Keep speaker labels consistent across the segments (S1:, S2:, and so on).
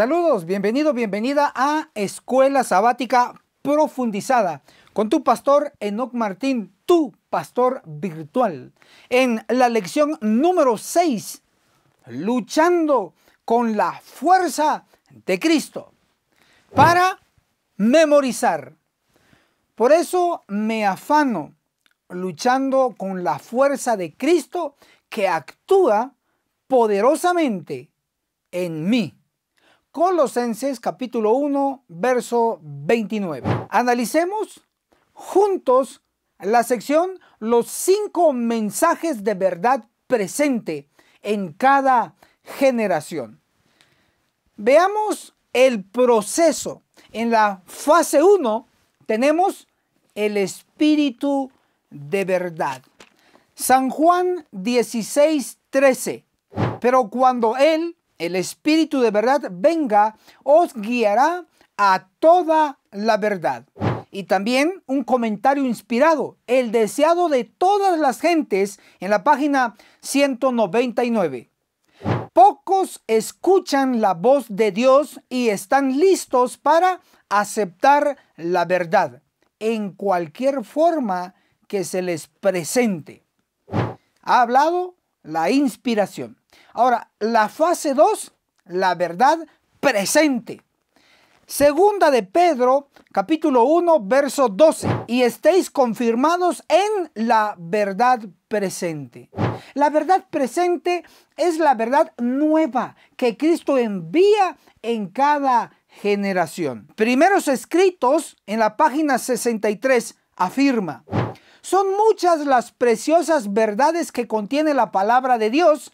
S1: Saludos, bienvenido, bienvenida a Escuela Sabática Profundizada con tu pastor Enoc Martín, tu pastor virtual. En la lección número 6, luchando con la fuerza de Cristo para memorizar. Por eso me afano luchando con la fuerza de Cristo que actúa poderosamente en mí. Colosenses capítulo 1, verso 29. Analicemos juntos la sección Los cinco mensajes de verdad presente en cada generación. Veamos el proceso. En la fase 1 tenemos el espíritu de verdad. San Juan 16, 13. Pero cuando Él, el Espíritu de verdad venga, os guiará a toda la verdad. Y también un comentario inspirado, el deseado de todas las gentes, en la página 199. Pocos escuchan la voz de Dios y están listos para aceptar la verdad en cualquier forma que se les presente. Ha hablado la inspiración. Ahora, la fase 2, la verdad presente. Segunda de Pedro, capítulo 1, verso 12. Y estéis confirmados en la verdad presente. La verdad presente es la verdad nueva que Cristo envía en cada generación. Primeros escritos en la página 63 afirma, son muchas las preciosas verdades que contiene la palabra de Dios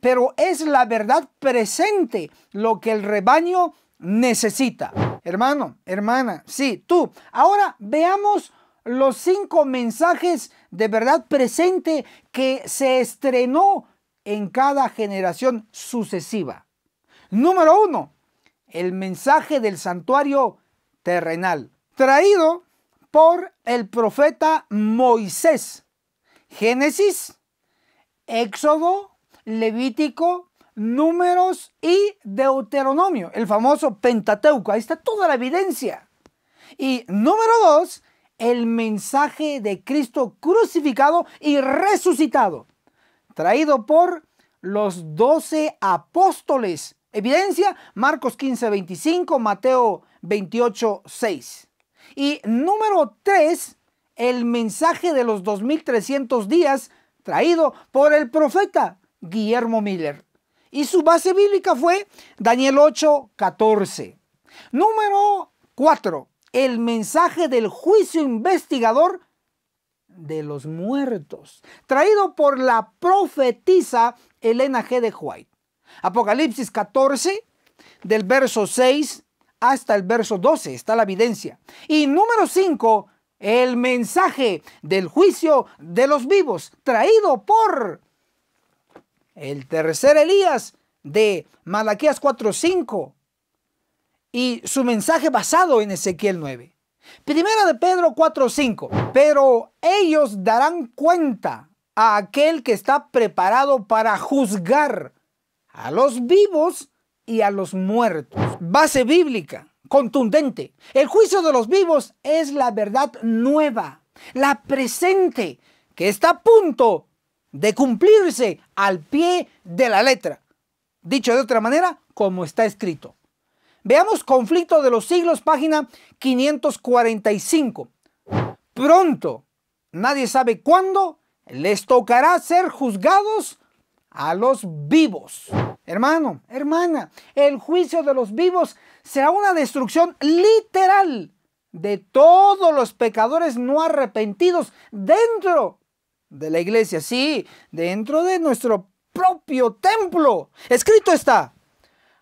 S1: pero es la verdad presente lo que el rebaño necesita. Hermano, hermana, sí, tú. Ahora veamos los cinco mensajes de verdad presente que se estrenó en cada generación sucesiva. Número uno, el mensaje del santuario terrenal, traído por el profeta Moisés. Génesis, Éxodo, Levítico, Números y Deuteronomio, el famoso Pentateuco. Ahí está toda la evidencia. Y número dos, el mensaje de Cristo crucificado y resucitado, traído por los doce apóstoles. Evidencia, Marcos 15, 25, Mateo 28, 6. Y número 3, el mensaje de los 2300 días traído por el profeta Guillermo Miller. Y su base bíblica fue Daniel 8, 14. Número 4. El mensaje del juicio investigador de los muertos, traído por la profetisa Elena G. de White. Apocalipsis 14, del verso 6 hasta el verso 12, está la evidencia. Y número 5, el mensaje del juicio de los vivos, traído por el tercer Elías de Malaquías 4:5 y su mensaje basado en Ezequiel 9. Primera de Pedro 4:5, pero ellos darán cuenta a aquel que está preparado para juzgar a los vivos y a los muertos. Base bíblica, contundente. El juicio de los vivos es la verdad nueva, la presente, que está a punto de cumplirse al pie de la letra. Dicho de otra manera, como está escrito. Veamos Conflicto de los Siglos, página 545. Pronto, nadie sabe cuándo, les tocará ser juzgados a los vivos. Hermano, hermana, el juicio de los vivos será una destrucción literal de todos los pecadores no arrepentidos dentro de la iglesia, sí, dentro de nuestro propio templo. Escrito está,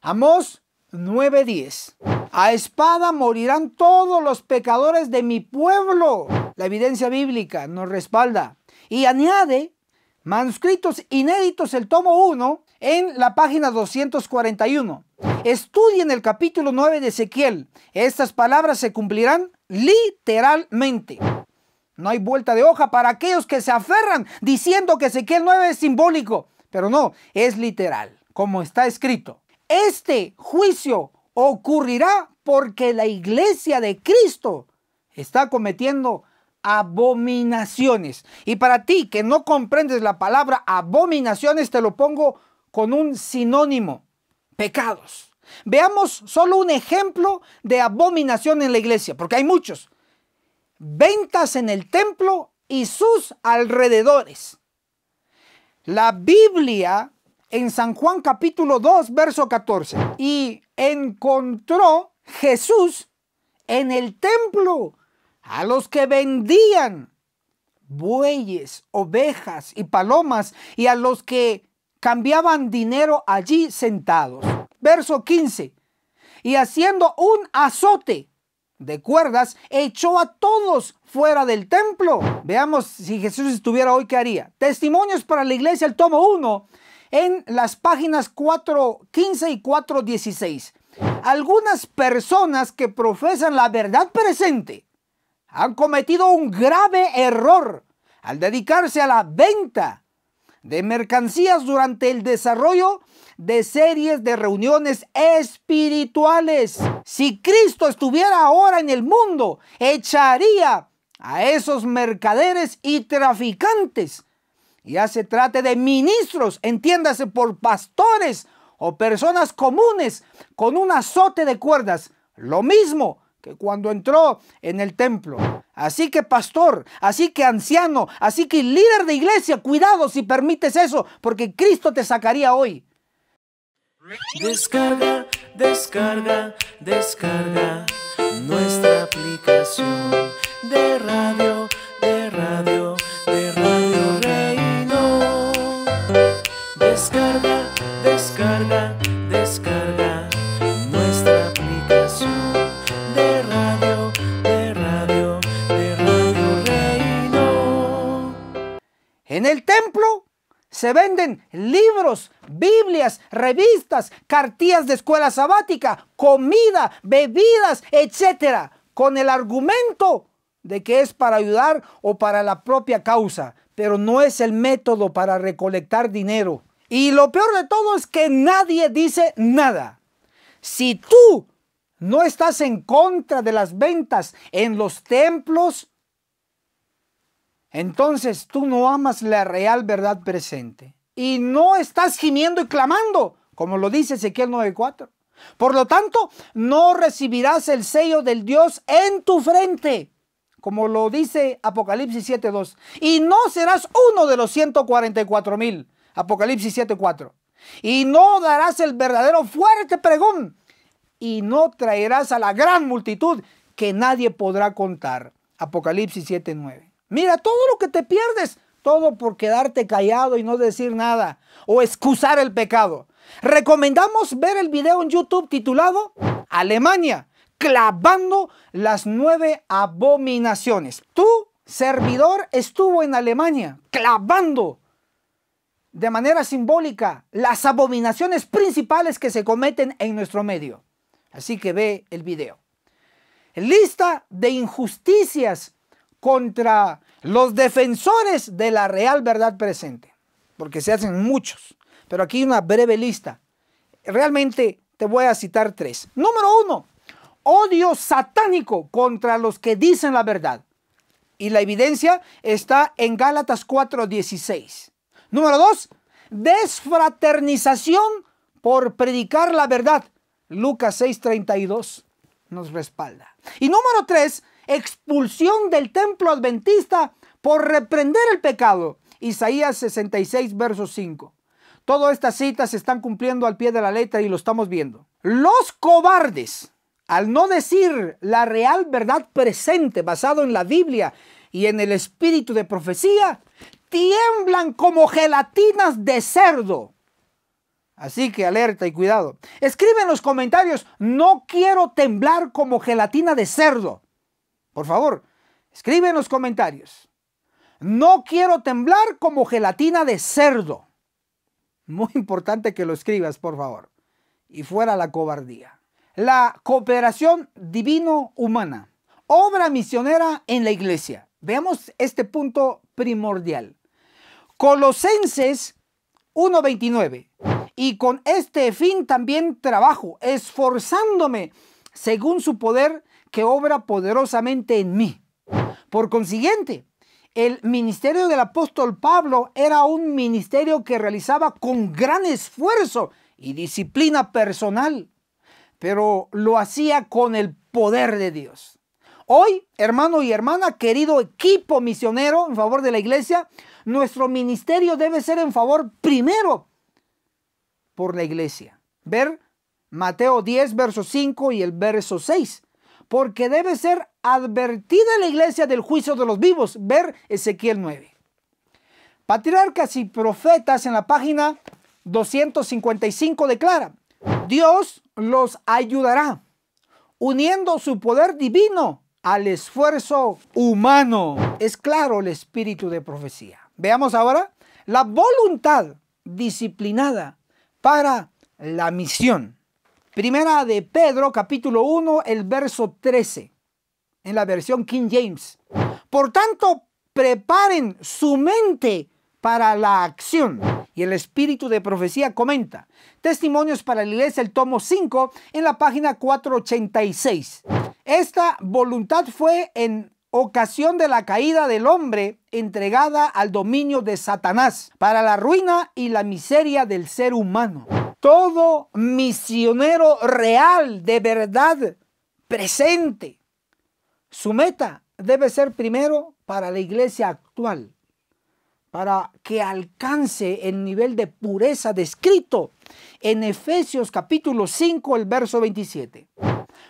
S1: ...Amos 9:10. A espada morirán todos los pecadores de mi pueblo. La evidencia bíblica nos respalda. Y añade manuscritos inéditos el tomo 1 en la página 241. Estudien el capítulo 9 de Ezequiel. Estas palabras se cumplirán literalmente. No hay vuelta de hoja para aquellos que se aferran diciendo que Ezequiel 9 es simbólico. Pero no, es literal, como está escrito. Este juicio ocurrirá porque la iglesia de Cristo está cometiendo abominaciones. Y para ti que no comprendes la palabra abominaciones, te lo pongo con un sinónimo, pecados. Veamos solo un ejemplo de abominación en la iglesia, porque hay muchos ventas en el templo y sus alrededores. La Biblia en San Juan capítulo 2, verso 14. Y encontró Jesús en el templo a los que vendían bueyes, ovejas y palomas y a los que cambiaban dinero allí sentados. Verso 15. Y haciendo un azote de cuerdas, echó a todos fuera del templo. Veamos si Jesús estuviera hoy, ¿qué haría? Testimonios para la iglesia, el tomo 1, en las páginas 4.15 y 4.16. Algunas personas que profesan la verdad presente han cometido un grave error al dedicarse a la venta de mercancías durante el desarrollo de series de reuniones espirituales. Si Cristo estuviera ahora en el mundo, echaría a esos mercaderes y traficantes. Ya se trate de ministros, entiéndase por pastores o personas comunes con un azote de cuerdas. Lo mismo que cuando entró en el templo. Así que pastor, así que anciano, así que líder de iglesia, cuidado si permites eso, porque Cristo te sacaría hoy. Descarga, descarga, descarga nuestra aplicación de radio, de radio, de radio reino. Descarga, descarga. se venden libros, Biblias, revistas, cartillas de escuela sabática, comida, bebidas, etcétera, con el argumento de que es para ayudar o para la propia causa, pero no es el método para recolectar dinero. Y lo peor de todo es que nadie dice nada. Si tú no estás en contra de las ventas en los templos, entonces tú no amas la real verdad presente y no estás gimiendo y clamando, como lo dice Ezequiel 9:4. Por lo tanto, no recibirás el sello del Dios en tu frente, como lo dice Apocalipsis 7:2, y no serás uno de los 144 mil, Apocalipsis 7:4, y no darás el verdadero fuerte pregón, y no traerás a la gran multitud que nadie podrá contar, Apocalipsis 7:9. Mira todo lo que te pierdes, todo por quedarte callado y no decir nada o excusar el pecado. Recomendamos ver el video en YouTube titulado Alemania, clavando las nueve abominaciones. Tu servidor estuvo en Alemania, clavando de manera simbólica las abominaciones principales que se cometen en nuestro medio. Así que ve el video. Lista de injusticias contra los defensores de la real verdad presente, porque se hacen muchos, pero aquí una breve lista. Realmente te voy a citar tres. Número uno, odio satánico contra los que dicen la verdad. Y la evidencia está en Gálatas 4:16. Número dos, desfraternización por predicar la verdad. Lucas 6:32 nos respalda. Y número tres, expulsión del templo adventista por reprender el pecado. Isaías 66, verso 5. Todas estas citas se están cumpliendo al pie de la letra y lo estamos viendo. Los cobardes, al no decir la real verdad presente basado en la Biblia y en el espíritu de profecía, tiemblan como gelatinas de cerdo. Así que alerta y cuidado. Escribe en los comentarios, no quiero temblar como gelatina de cerdo. Por favor, escribe en los comentarios. No quiero temblar como gelatina de cerdo. Muy importante que lo escribas, por favor. Y fuera la cobardía. La cooperación divino-humana. Obra misionera en la iglesia. Veamos este punto primordial. Colosenses 1.29. Y con este fin también trabajo, esforzándome según su poder que obra poderosamente en mí. Por consiguiente, el ministerio del apóstol Pablo era un ministerio que realizaba con gran esfuerzo y disciplina personal, pero lo hacía con el poder de Dios. Hoy, hermano y hermana, querido equipo misionero en favor de la iglesia, nuestro ministerio debe ser en favor primero por la iglesia. Ver Mateo 10, verso 5 y el verso 6 porque debe ser advertida la iglesia del juicio de los vivos. Ver Ezequiel 9. Patriarcas y profetas en la página 255 declara, Dios los ayudará, uniendo su poder divino al esfuerzo humano. Es claro el espíritu de profecía. Veamos ahora la voluntad disciplinada para la misión. Primera de Pedro, capítulo 1, el verso 13, en la versión King James. Por tanto, preparen su mente para la acción. Y el espíritu de profecía comenta. Testimonios para la iglesia, el tomo 5, en la página 486. Esta voluntad fue en ocasión de la caída del hombre entregada al dominio de Satanás para la ruina y la miseria del ser humano todo misionero real, de verdad, presente, su meta debe ser primero para la iglesia actual, para que alcance el nivel de pureza descrito en Efesios capítulo 5, el verso 27.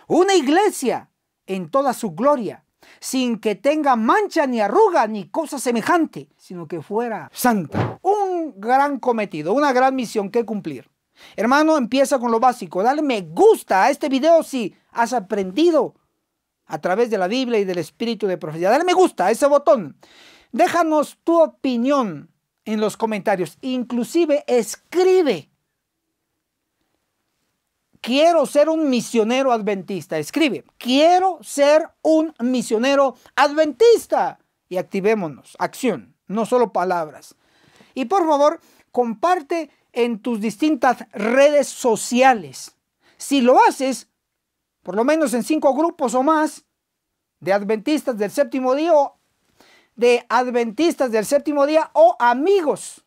S1: Una iglesia en toda su gloria, sin que tenga mancha ni arruga ni cosa semejante, sino que fuera santa. Un gran cometido, una gran misión que cumplir. Hermano, empieza con lo básico. Dale me gusta a este video si has aprendido a través de la Biblia y del espíritu de profecía. Dale me gusta a ese botón. Déjanos tu opinión en los comentarios. Inclusive escribe. Quiero ser un misionero adventista. Escribe. Quiero ser un misionero adventista. Y activémonos. Acción. No solo palabras. Y por favor, comparte en tus distintas redes sociales. Si lo haces, por lo menos en cinco grupos o más, de adventistas del séptimo día o de adventistas del séptimo día o amigos.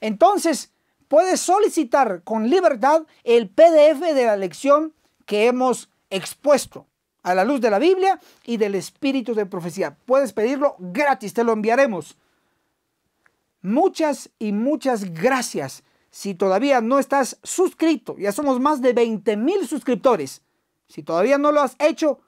S1: Entonces, puedes solicitar con libertad el PDF de la lección que hemos expuesto a la luz de la Biblia y del Espíritu de Profecía. Puedes pedirlo gratis, te lo enviaremos muchas y muchas gracias. Si todavía no estás suscrito, ya somos más de 20 mil suscriptores. Si todavía no lo has hecho,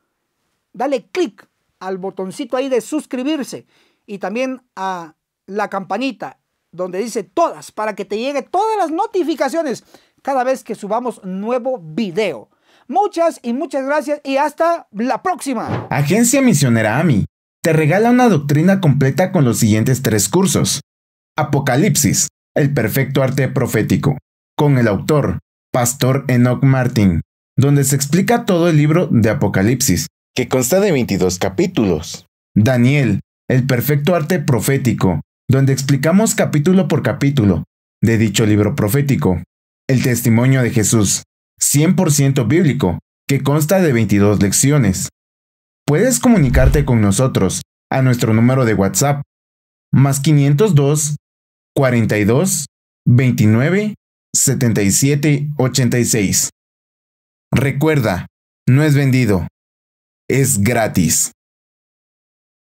S1: dale clic al botoncito ahí de suscribirse y también a la campanita donde dice todas para que te llegue todas las notificaciones cada vez que subamos nuevo video. Muchas y muchas gracias y hasta la próxima. Agencia Misionera AMI te regala una doctrina completa con los siguientes tres cursos. Apocalipsis, el perfecto arte profético, con el autor, Pastor Enoch Martin, donde se explica todo el libro de Apocalipsis, que consta de 22 capítulos. Daniel, el perfecto arte profético, donde explicamos capítulo por capítulo de dicho libro profético. El testimonio de Jesús, 100% bíblico, que consta de 22 lecciones. Puedes comunicarte con nosotros a nuestro número de WhatsApp más 502 42 29 77 86. Recuerda, no es vendido, es gratis.